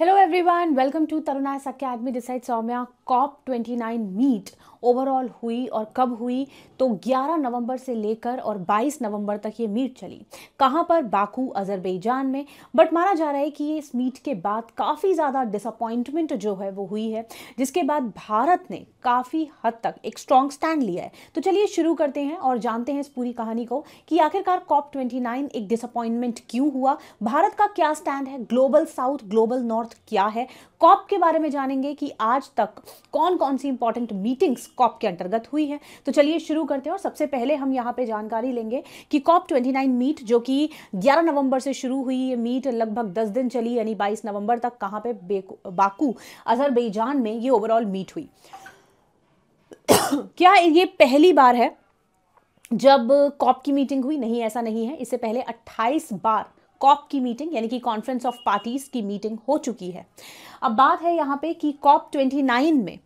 hello everyone welcome to Taruna Sakya आदमी decide Saumya COP 29 meet overall हुई और कब हुई तो 11 नवंबर से लेकर और 22 नवंबर तक ये मीट चली कहाँ पर बाकू अजरबैजान में बट माना जा रहा है कि इस मीट के बाद काफ़ी ज़्यादा डिसअपॉइंटमेंट जो है वो हुई है जिसके बाद भारत ने काफ़ी हद तक एक स्ट्रॉन्ग स्टैंड लिया है तो चलिए शुरू करते हैं और जानते हैं इस पूरी कहानी को कि आखिरकार कॉप ट्वेंटी एक डिसअपॉइंटमेंट क्यों हुआ भारत का क्या स्टैंड है ग्लोबल साउथ ग्लोबल नॉर्थ क्या है कॉप के बारे में जानेंगे कि आज तक कौन कौन सी इंपॉर्टेंट मीटिंग्स कॉप के अंतर्गत हुई है तो चलिए शुरू करते हैं और सबसे पहले हम यहाँ पे जानकारी लेंगे कि कॉप 29 मीट जो कि 11 नवंबर से शुरू हुई ये मीट लगभग 10 दिन चली यानी 22 नवंबर तक कहाँ पे बाकू अजरबैजान में ये ओवरऑल मीट हुई क्या ये पहली बार है जब कॉप की मीटिंग हुई नहीं ऐसा नहीं है इससे पहले अट्ठाईस बार कॉप की मीटिंग यानी कि कॉन्फ्रेंस ऑफ पार्टीज की मीटिंग हो चुकी है अब बात है यहाँ पे कि कॉप 29 में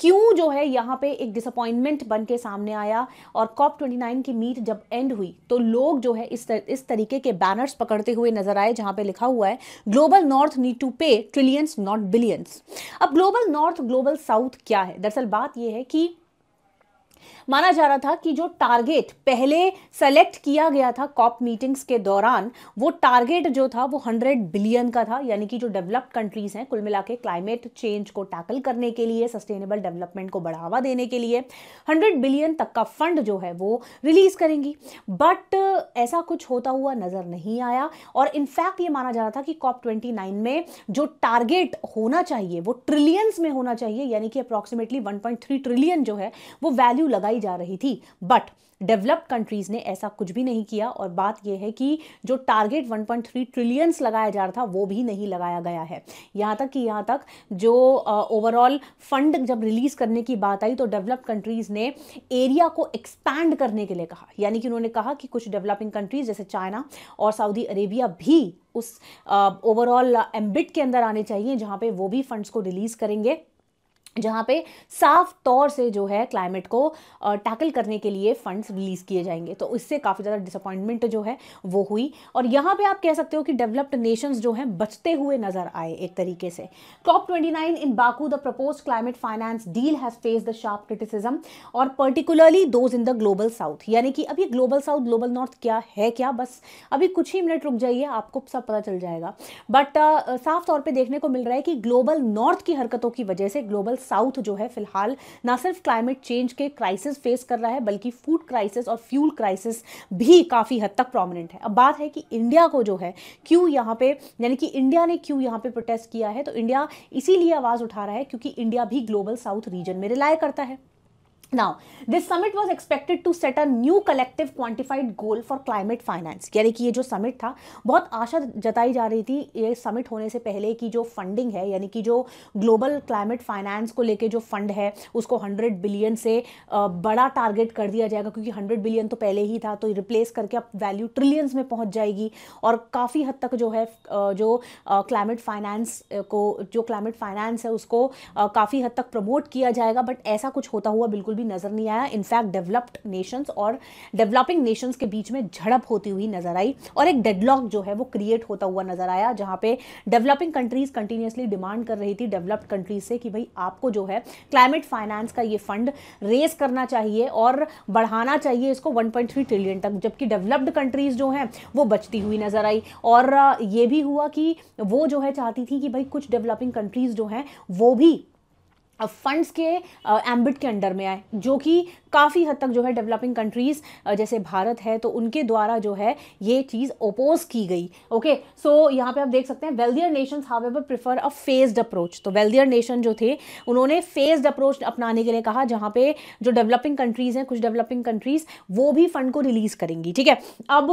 क्यों जो है यहाँ पे एक डिसअपॉइंटमेंट बन के सामने आया और कॉप ट्वेंटी की मीट जब एंड हुई तो लोग जो है इस तर, इस तरीके के बैनर्स पकड़ते हुए नजर आए जहाँ पे लिखा हुआ है global north need to pay trillions not billions अब ग्लोबल नॉर्थ ग्लोबल साउथ क्या है दरअसल बात यह है कि माना जा रहा था कि जो टारगेट पहले सेलेक्ट किया गया था कॉप मीटिंग्स के दौरान वो टारगेट जो था वो 100 बिलियन का था यानी कि जो डेवलप्ड कंट्रीज़ हैं कुल मिला क्लाइमेट चेंज को टैकल करने के लिए सस्टेनेबल डेवलपमेंट को बढ़ावा देने के लिए 100 बिलियन तक का फंड जो है वो रिलीज़ करेंगी बट ऐसा कुछ होता हुआ नज़र नहीं आया और इनफैक्ट ये माना जा रहा था कि कॉप ट्वेंटी में जो टारगेट होना चाहिए वो ट्रिलियंस में होना चाहिए यानी कि अप्रॉक्सीमेटली वन ट्रिलियन जो है वो वैल्यू लगाई जा रही थी बट डेवलप्ड कंट्रीज़ ने ऐसा कुछ भी नहीं किया और बात यह है कि जो टारगेट 1.3 ट्रिलियंस लगाया जा रहा था वो भी नहीं लगाया गया है यहाँ तक कि यहाँ तक जो ओवरऑल uh, फंड जब रिलीज़ करने की बात आई तो डेवलप्ड कंट्रीज़ ने एरिया को एक्सपैंड करने के लिए कहा यानी कि उन्होंने कहा कि कुछ डेवलपिंग कंट्रीज़ जैसे चाइना और सऊदी अरेबिया भी उस ओवरऑल uh, एम्बिट के अंदर आने चाहिए जहाँ पे वो भी फंड्स को रिलीज़ करेंगे जहाँ पे साफ तौर से जो है क्लाइमेट को टैकल करने के लिए फंड्स रिलीज़ किए जाएंगे तो इससे काफ़ी ज़्यादा डिसअपॉइंटमेंट जो है वो हुई और यहाँ पे आप कह सकते हो कि डेवलप्ड नेशंस जो हैं बचते हुए नज़र आए एक तरीके से COP 29 in Baku the propose climate finance deal has face the sharp criticism और particularly those in the global south यानी कि अभी ग्लोबल साउथ ग्लोबल नॉर्थ क्या है क्या बस अभी कुछ ही मिनट रुक जाइए आपको सब पता चल जाएगा बट साफ तौर पर देखने को मिल रहा है कि ग्लोबल नॉर्थ की हरकतों की वजह से ग्लोबल साउथ जो है फिलहाल ना सिर्फ क्लाइमेट चेंज के क्राइसिस फेस कर रहा है बल्कि फूड क्राइसिस और फ्यूल क्राइसिस भी काफ़ी हद तक प्रोमिनेंट है अब बात है कि इंडिया को जो है क्यों यहाँ पे यानी कि इंडिया ने क्यों यहाँ पे प्रोटेस्ट किया है तो इंडिया इसीलिए आवाज़ उठा रहा है क्योंकि इंडिया भी ग्लोबल साउथ रीजन में रिलाय करता है now this summit was expected to set a new collective quantified goal for climate finance यानी कि ये जो समिट था बहुत आशा जताई जा रही थी ये समिट होने से पहले की जो फंडिंग है यानी कि जो ग्लोबल क्लाइमेट फाइनेंस को लेके जो फंड है उसको हंड्रेड बिलियन से बड़ा टारगेट कर दिया जाएगा क्योंकि हंड्रेड बिलियन तो पहले ही था तो रिप्लेस करके अब वैल्यू ट्रिलियंस में पहुँच जाएगी और काफ़ी हद तक जो है जो क्लाइमेट फाइनेंस को जो क्लाइमेट फाइनेंस है उसको काफ़ी हद तक प्रमोट किया जाएगा बट ऐसा कुछ होता हुआ बिल्कुल भी नज़र नहीं आया इनफैक्ट डेवलप्ड नेशंस और डेवलपिंग नेशंस के बीच में झड़प होती हुई नज़र आई और एक डेडलॉक जो है वो क्रिएट होता हुआ नज़र आया जहां पे डेवलपिंग कंट्रीज़ कंटिन्यूसली डिमांड कर रही थी डेवलप्ड कंट्रीज से कि भाई आपको जो है क्लाइमेट फाइनेंस का ये फंड रेस करना चाहिए और बढ़ाना चाहिए इसको वन ट्रिलियन तक जबकि डेवलप्ड कंट्रीज़ जो हैं वो बचती हुई नज़र आई और ये भी हुआ कि वो जो है चाहती थी कि भाई कुछ डेवलपिंग कंट्रीज़ जो हैं वो भी फंड्स के एम्बिट के अंडर में आए जो कि काफ़ी हद तक जो है डेवलपिंग कंट्रीज़ जैसे भारत है तो उनके द्वारा जो है ये चीज़ ओपोज की गई ओके सो यहाँ पे आप देख सकते हैं wealthier nations however prefer a phased approach तो वेल्दियर नेशन जो थे उन्होंने फेस्ड अप्रोच अपनाने के लिए कहा जहाँ पे जो डेवलपिंग कंट्रीज़ हैं कुछ डेवलपिंग कंट्रीज़ वो भी फंड को रिलीज़ करेंगी ठीक है अब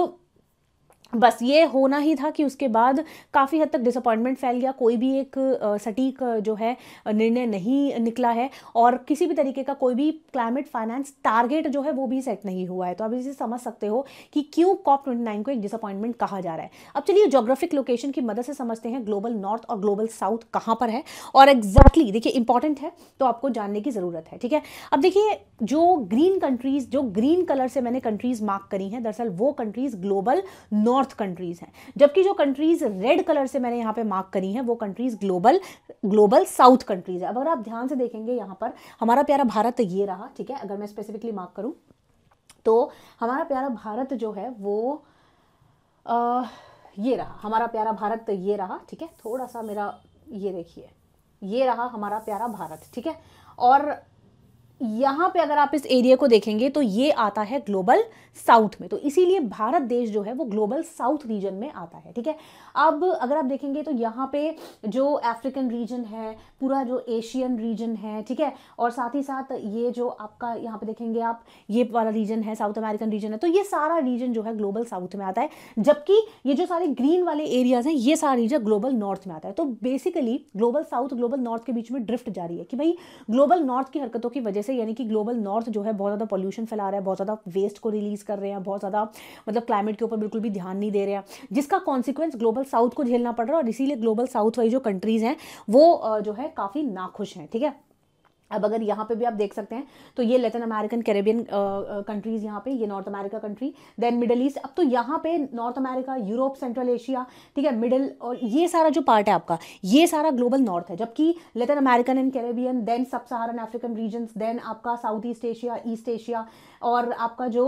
बस ये होना ही था कि उसके बाद काफ़ी हद तक डिसअपॉइंटमेंट फैल गया कोई भी एक सटीक जो है निर्णय नहीं निकला है और किसी भी तरीके का कोई भी क्लाइमेट फाइनेंस टारगेट जो है वो भी सेट नहीं हुआ है तो आप इसे समझ सकते हो कि क्यों कॉप ट्वेंटी को एक डिसअपॉइंटमेंट कहा जा रहा है अब चलिए जोग्राफिक लोकेशन की मदद से समझते हैं ग्लोबल नॉर्थ और ग्लोबल साउथ कहाँ पर है और एग्जैक्टली exactly, देखिए इंपॉर्टेंट है तो आपको जानने की ज़रूरत है ठीक है अब देखिए जो ग्रीन कंट्रीज़ जो ग्रीन कलर से मैंने कंट्रीज़ मार्क करी हैं दरअसल वो countries global north north countries हैं जबकि जो कंट्रीज़ रेड कलर से मैंने यहाँ पे मार्क करी हैं वो countries global global south countries है अब अगर आप ध्यान से देखेंगे यहाँ पर हमारा प्यारा भारत ये रहा ठीक है अगर मैं स्पेसिफिकली मार्क करूँ तो हमारा प्यारा भारत जो है वो आ, ये रहा हमारा प्यारा भारत तो ये रहा ठीक है थोड़ा सा मेरा ये देखिए ये रहा हमारा प्यारा भारत ठीक है और यहाँ पे अगर आप इस एरिया को देखेंगे तो ये आता है ग्लोबल साउथ में तो इसीलिए भारत देश जो है वो ग्लोबल साउथ रीजन में आता है ठीक है अब अगर आप देखेंगे तो यहाँ पे जो अफ्रीकन रीजन है पूरा जो एशियन रीजन है ठीक है और साथ ही साथ ये जो आपका यहाँ पे देखेंगे आप ये वाला रीजन है साउथ अमेरिकन रीजन है तो ये सारा रीजन जो है ग्लोबल साउथ में आता है जबकि ये जो सारे ग्रीन वाले एरियाज हैं ये सारा रीजन ग्लोबल नॉर्थ में आता है तो basically global south global north के बीच में ड्रिफ्ट जा रही है कि भाई ग्लोबल नॉर्थ की हरकतों की वजह से यानी कि ग्लोबल नॉर्थ जो है बहुत ज़्यादा पॉल्यूशन फैला रहा है बहुत ज़्यादा वेस्ट को रिलीज़ कर रहे हैं बहुत ज़्यादा मतलब क्लाइमेट के ऊपर बिल्कुल भी ध्यान नहीं दे रहे हैं जिसका कॉन्सिक्वेंस ग्लोबल साउथ को झेलना पड़ रहा है और इसीलिए ग्लोबल साउथ वाली जो कंट्रीज़ हैं वो जो है काफ़ी नाखुश हैं ठीक है अब अगर यहाँ पे भी आप देख सकते हैं तो ये लेटिन अमेरिकन कैरेबियन कंट्रीज़ यहाँ पे ये North America country then Middle East अब तो यहाँ पे North America Europe Central Asia ठीक है मिडल और ये सारा जो पार्ट है आपका ये सारा ग्लोबल नॉर्थ है जबकि Latin American and Caribbean then sub Saharan African region then आपका South East Asia East Asia और आपका जो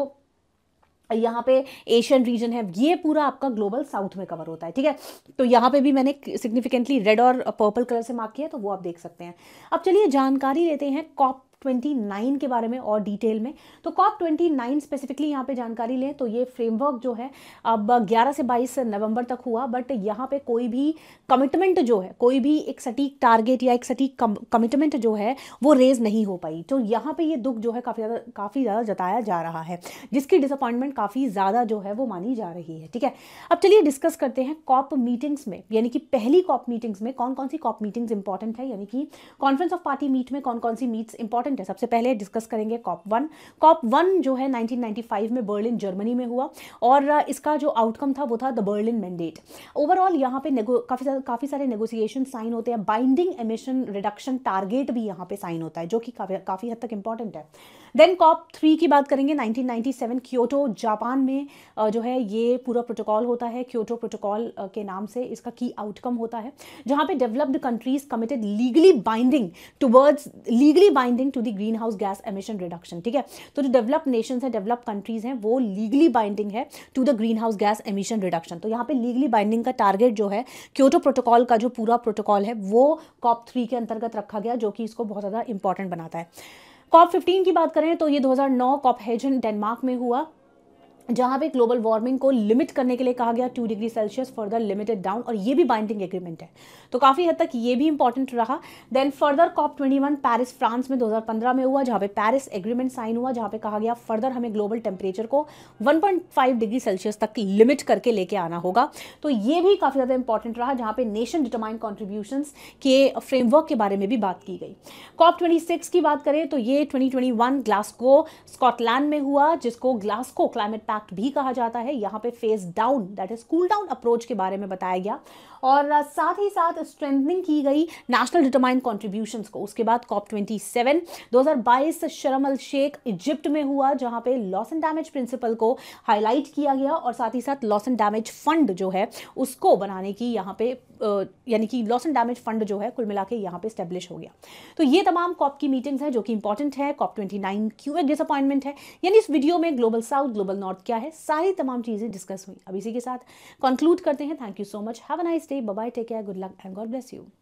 यहाँ पे एशियन रीजन है ये पूरा आपका ग्लोबल साउथ में कवर होता है ठीक है तो यहाँ पे भी मैंने सिग्निफिकेंटली रेड और पर्पल कलर से मार्क किया तो वो आप देख सकते हैं अब चलिए जानकारी लेते हैं कॉप ट्वेंटी नाइन के बारे में और डिटेल में तो कॉप ट्वेंटी स्पेसिफिकली यहाँ पे जानकारी लें तो ये फ्रेमवर्क जो है अब 11 से बाईस नवंबर तक हुआ बट यहाँ पे कोई भी कमिटमेंट जो है कोई भी एक सटीक टारगेट या एक सटीक कमिटमेंट जो है वो रेज नहीं हो पाई तो यहाँ पे ये दुख जो है काफ़ी ज़्यादा काफ़ी ज़्यादा जताया जा रहा है जिसकी डिसअपॉइंटमेंट काफ़ी ज़्यादा जो है वो मानी जा रही है ठीक है अब चलिए डिस्कस करते हैं कॉप मीटिंग्स में यानी कि पहली कॉप मीटिंग्स में कौन कौन सी कॉप मीटिंग्स इंपॉर्टेंट है यानी कि कॉन्फ्रेंस ऑफ पार्टी मीट में कौन कौन सी मीट्स इंपॉर्टेंट इंपॉर्टेंट है सबसे पहले डिस्कस करेंगे कॉप वन कॉप वन जो है 1995 में बर्लिन जर्मनी में हुआ और इसका जो आउटकम था वो था द बर्लिन मैंडेट ओवरऑल यहाँ पे काफ़ी सारे काफ़ी सारे नेगोसिएशन साइन होते हैं बाइंडिंग एमिशन रिडक्शन टारगेट भी यहाँ पे साइन होता है जो कि काफ़ी काफी हद तक इंपॉर्टेंट है देन कॉप थ्री की बात करेंगे 1997 क्योटो जापान में जो है ये पूरा प्रोटोकॉल होता है क्योटो प्रोटोकॉल के नाम से इसका की आउटकम होता है जहां पे developed countries committed legally binding towards legally binding to the greenhouse gas emission reduction ठीक है तो जो डेवलप नेशंस हैं डेवलप कंट्रीज हैं वो लीगली बाइंडिंग है to the greenhouse gas emission reduction तो यहाँ पे लीगली बाइंडिंग का टारगेट जो है क्योटो प्रोटोकॉल का जो पूरा प्रोटोकॉल है वो कॉप थ्री के अंतर्गत रखा गया जो कि इसको बहुत ज़्यादा इंपॉर्टेंट बनाता है कॉप फिफ्टीन की बात करें तो ये 2009 कॉप हेजन डेनमार्क में हुआ जहां पे ग्लोबल वार्मिंग को लिमिट करने के लिए कहा गया two degree Celsius further limited down और ये भी बाइंडिंग एग्रीमेंट है तो काफ़ी हद तक ये भी इंपॉर्टेंट रहा then further COP twenty one Paris France में 2015 में हुआ जहां पे पैरिस एग्रीमेंट साइन हुआ जहां पे कहा गया फर्दर हमें ग्लोबल टेम्परेचर को वन डिग्री सेल्सियस तक लिमिट करके लेके आना होगा तो ये भी काफ़ी ज़्यादा इंपॉर्टेंट रहा जहाँ पे नेशन डिटरमाइन कॉन्ट्रीब्यूशन के फ्रेमवर्क के बारे में भी बात की गई कॉप ट्वेंटी की बात करें तो ये ट्वेंटी ग्लास्को स्कॉटलैंड में हुआ जिसको ग्लास्को क्लाइमेट एक्ट भी कहा जाता है यहाँ पे phase down that is cool down approach के बारे में बताया गया और साथ ही साथ स्ट्रेंथनिंग की गई नेशनल डिटरमाइंड कॉन्ट्रीब्यूशन को उसके बाद कॉप ट्वेंटी सेवन दो हज़ार बाईस शरम अल शेख इजिप्ट में हुआ जहाँ पे लॉस एंड डैमेज प्रिंसिपल को हाईलाइट किया गया और साथ ही साथ लॉस एंड डैमेज फंड जो है उसको बनाने की यहाँ पे यानी कि लॉस एंड डैमेज फंड जो है कुल मिला के यहाँ पे स्टैब्लिश हो गया तो ये तमाम कॉप की मीटिंग्स हैं जो कि इंपॉर्टेंट है कॉप ट्वेंटी नाइन क्यों एक डिसअपॉइंटमेंट है यानी इस वीडियो में ग्लोबल साउथ ग्लोबल नॉर्थ क्या है सारी तमाम चीज़ें डिस्कस हुई अब इसी के साथ कंक्लूड करते हैं thank you so much have a nice day bye take care good luck and God bless you